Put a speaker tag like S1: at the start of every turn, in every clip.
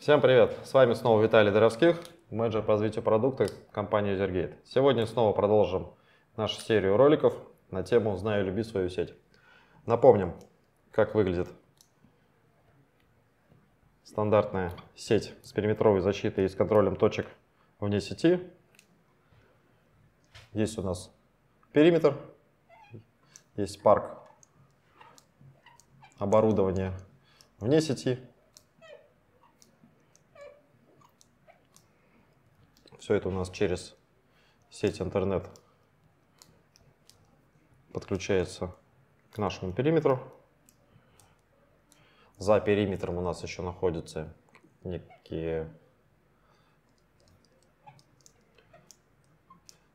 S1: Всем привет! С вами снова Виталий Доровских, менеджер по развитию продукта компании Usergate. Сегодня снова продолжим нашу серию роликов на тему «Знаю, люби свою сеть». Напомним, как выглядит стандартная сеть с периметровой защитой и с контролем точек вне сети. Есть у нас периметр, есть парк оборудования вне сети – Все это у нас через сеть интернет подключается к нашему периметру. За периметром у нас еще находятся некие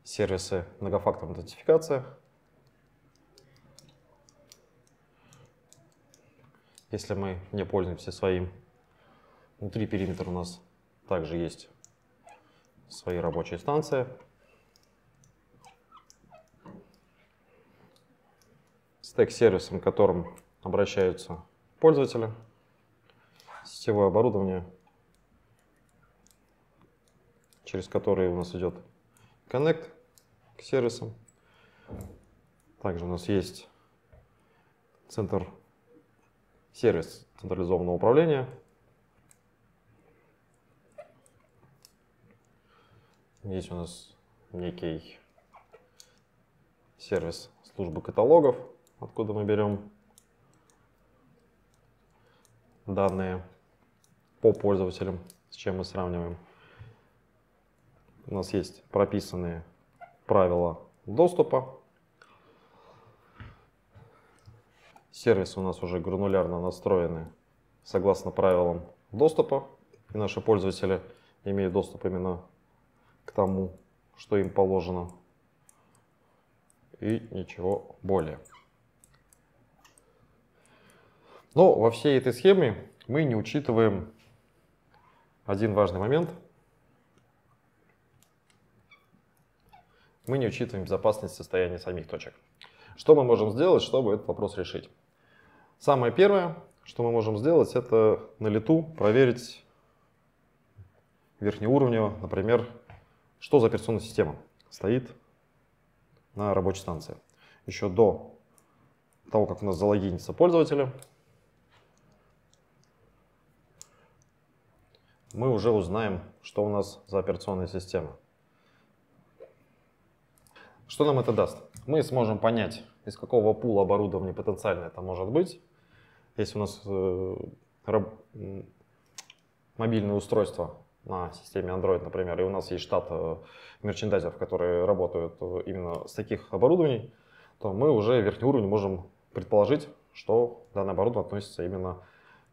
S1: сервисы многофакторной идентификации. Если мы не пользуемся своим, внутри периметра у нас также есть свои рабочие станции. Стек-сервисом, к которым обращаются пользователи. Сетевое оборудование, через которое у нас идет Connect к сервисам. Также у нас есть центр сервис централизованного управления, Здесь у нас некий сервис службы каталогов, откуда мы берем данные по пользователям, с чем мы сравниваем. У нас есть прописанные правила доступа. Сервис у нас уже гранулярно настроены согласно правилам доступа. И наши пользователи имеют доступ именно к тому, что им положено. И ничего более. Но во всей этой схеме мы не учитываем один важный момент. Мы не учитываем безопасность состояния самих точек. Что мы можем сделать, чтобы этот вопрос решить? Самое первое, что мы можем сделать, это на лету проверить верхний верхнеуровнево, например, что за операционная система стоит на рабочей станции? Еще до того, как у нас залогинится пользователя, мы уже узнаем, что у нас за операционная система. Что нам это даст? Мы сможем понять, из какого пула оборудования потенциально это может быть. Если у нас э, раб, мобильное устройство на системе Android, например, и у нас есть штат э, мерчендайзеров, которые работают э, именно с таких оборудований, то мы уже верхний уровень можем предположить, что данное оборудование относится именно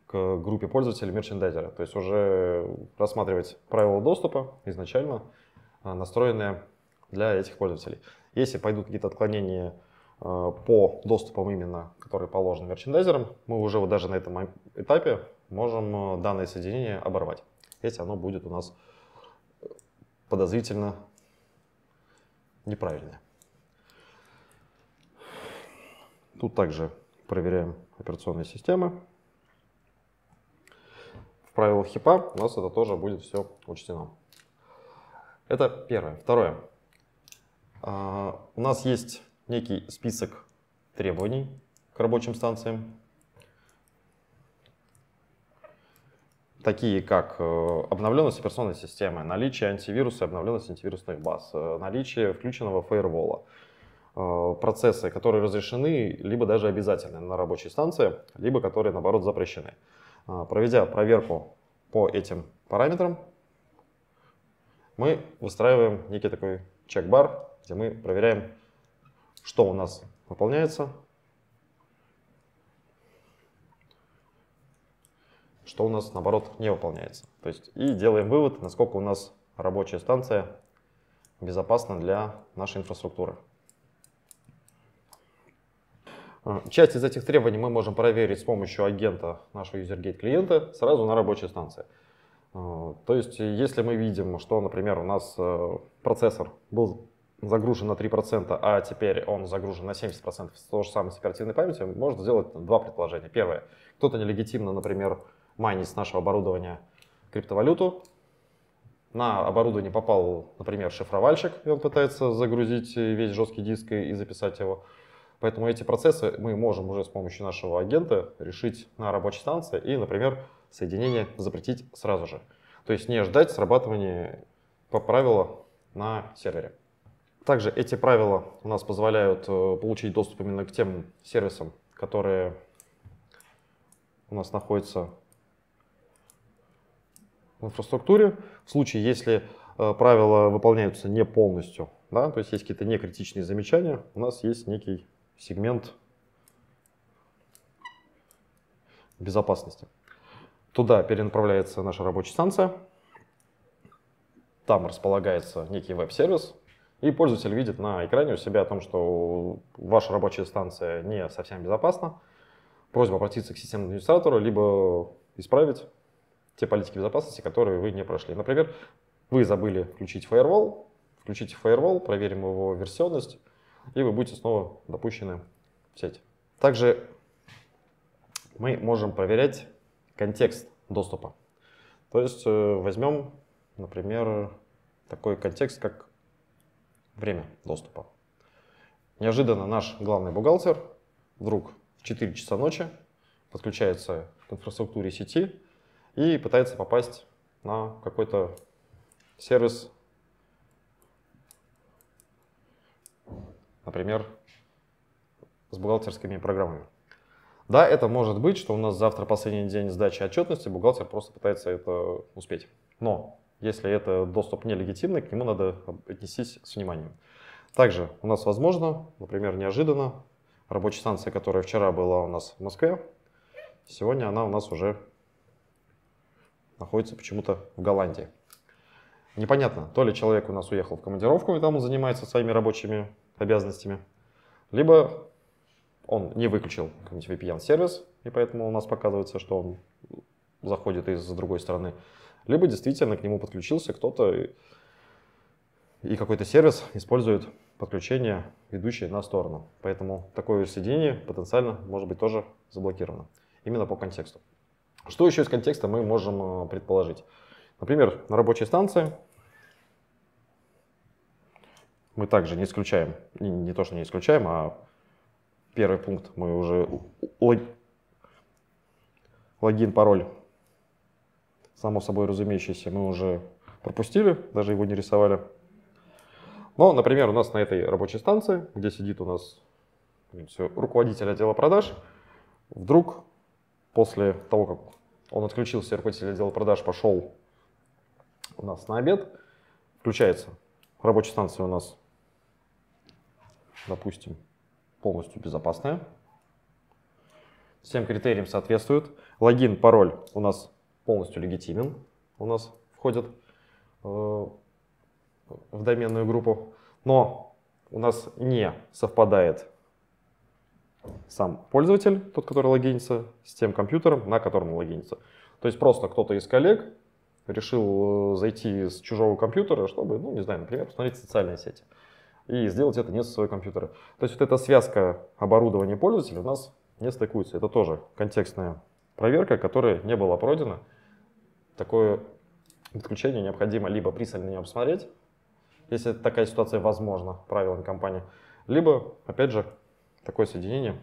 S1: к группе пользователей мерчендайзера. То есть уже рассматривать правила доступа изначально, э, настроенные для этих пользователей. Если пойдут какие-то отклонения по доступам именно, которые положены мерчендайзерам, мы уже вот даже на этом эм, этапе можем данное соединение оборвать сказать, оно будет у нас э, подозрительно неправильное. Тут также проверяем операционные системы. В правилах хипа у нас это тоже будет все учтено. Это первое. Второе. А, у нас есть некий список требований к рабочим станциям. такие как э, обновленность операционной системы, наличие антивируса, обновленность антивирусных баз, э, наличие включенного фаервола, э, процессы, которые разрешены, либо даже обязательны на рабочей станции, либо которые, наоборот, запрещены. Проведя проверку по этим параметрам, мы выстраиваем некий такой чек-бар, где мы проверяем, что у нас выполняется, что у нас, наоборот, не выполняется. То есть и делаем вывод, насколько у нас рабочая станция безопасна для нашей инфраструктуры. Э, часть из этих требований мы можем проверить с помощью агента нашего юзергейт клиента сразу на рабочей станции. Э, то есть, если мы видим, что, например, у нас э, процессор был загружен на 3%, а теперь он загружен на 70%, то же самое с оперативной памятью, можно сделать два предположения. Первое, кто-то нелегитимно, например, майнить с нашего оборудования криптовалюту. На оборудование попал, например, шифровальщик, и он пытается загрузить э, весь жесткий диск и записать его. Поэтому эти процессы мы можем уже с помощью нашего агента решить на рабочей станции и, например, соединение запретить сразу же. То есть не ждать срабатывания по правилу на сервере. Также эти правила у нас позволяют э, получить доступ именно к тем сервисам, которые у нас находятся инфраструктуре. В случае, если э, правила выполняются не полностью, да, то есть есть какие-то некритичные замечания, у нас есть некий сегмент безопасности. Туда перенаправляется наша рабочая станция, там располагается некий веб-сервис, и пользователь видит на экране у себя о том, что ваша рабочая станция не совсем безопасна, просьба обратиться к системному администратору, либо исправить те политики безопасности, которые вы не прошли. Например, вы забыли включить firewall, включите firewall, проверим его версионность, и вы будете снова допущены в сеть. Также мы можем проверять контекст доступа. То есть э, возьмем, например, такой контекст, как время доступа. Неожиданно наш главный бухгалтер вдруг в 4 часа ночи подключается к инфраструктуре сети, и пытается попасть на какой-то сервис, например, с бухгалтерскими программами. Да, это может быть, что у нас завтра последний день сдачи отчетности, бухгалтер просто пытается это успеть. Но если это доступ нелегитимный, к нему надо отнестись с вниманием. Также у нас возможно, например, неожиданно, рабочая станция, которая вчера была у нас в Москве, сегодня она у нас уже находится почему-то в Голландии. Непонятно, то ли человек у нас уехал в командировку и там он занимается своими рабочими обязанностями, либо он не выключил какой-нибудь VPN-сервис, и поэтому у нас показывается, что он заходит из другой стороны либо действительно к нему подключился кто-то и, и какой-то сервис использует подключение, ведущее на сторону. Поэтому такое соединение потенциально может быть тоже заблокировано, именно по контексту. Что еще из контекста мы можем э, предположить? Например, на рабочей станции мы также не исключаем, не то, что не исключаем, а первый пункт мы уже логин, пароль, само собой разумеющийся, мы уже пропустили, даже его не рисовали. Но, например, у нас на этой рабочей станции, где сидит у нас руководитель отдела продаж, вдруг после того, как он отключился, руководитель отдела продаж пошел у нас на обед, включается рабочая станция у нас, допустим, полностью безопасная. Всем критериям соответствует. Логин, пароль у нас полностью легитимен. У нас входит э, в доменную группу. Но у нас не совпадает сам пользователь, тот, который логинится, с тем компьютером, на котором он логинится. То есть просто кто-то из коллег решил э, зайти с чужого компьютера, чтобы, ну, не знаю, например, посмотреть социальные сети. И сделать это не со своего компьютера. То есть вот эта связка оборудования пользователя у нас не стыкуется. Это тоже контекстная проверка, которая не была пройдена. Такое подключение необходимо либо пристально не обсмотреть, если такая ситуация возможна правилами компании, либо, опять же, такое соединение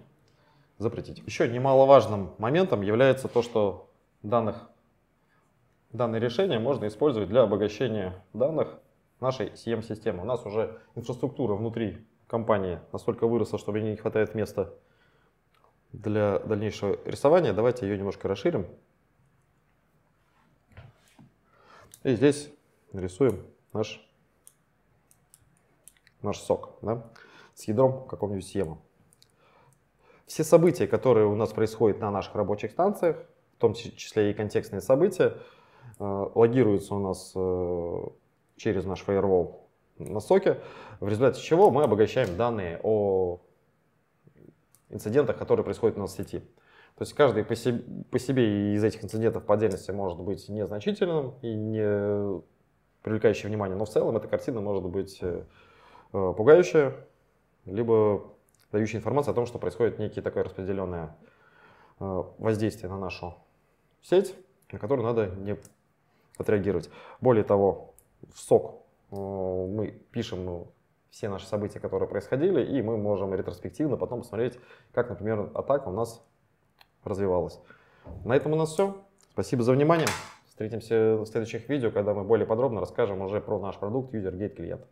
S1: запретить. Еще немаловажным моментом является то, что данных, данное решение можно использовать для обогащения данных нашей CM-системы. Эм У нас уже инфраструктура внутри компании настолько выросла, что мне не хватает места для дальнейшего рисования. Давайте ее немножко расширим. И здесь нарисуем наш, наш сок да, с ядром какого-нибудь сема все события, которые у нас происходят на наших рабочих станциях, в том числе и контекстные события, э, логируются у нас э, через наш firewall на соке, в результате чего мы обогащаем данные о инцидентах, которые происходят у нас в сети. То есть каждый по себе, по себе из этих инцидентов по отдельности может быть незначительным и не привлекающим внимание, но в целом эта картина может быть э, пугающая, либо дающий информацию о том, что происходит некие такое распределенное э, воздействие на нашу сеть, на которую надо не отреагировать. Более того, в СОК э, мы пишем ну, все наши события, которые происходили, и мы можем ретроспективно потом посмотреть, как, например, атака у нас развивалась. На этом у нас все. Спасибо за внимание. Встретимся в следующих видео, когда мы более подробно расскажем уже про наш продукт User Gate клиент.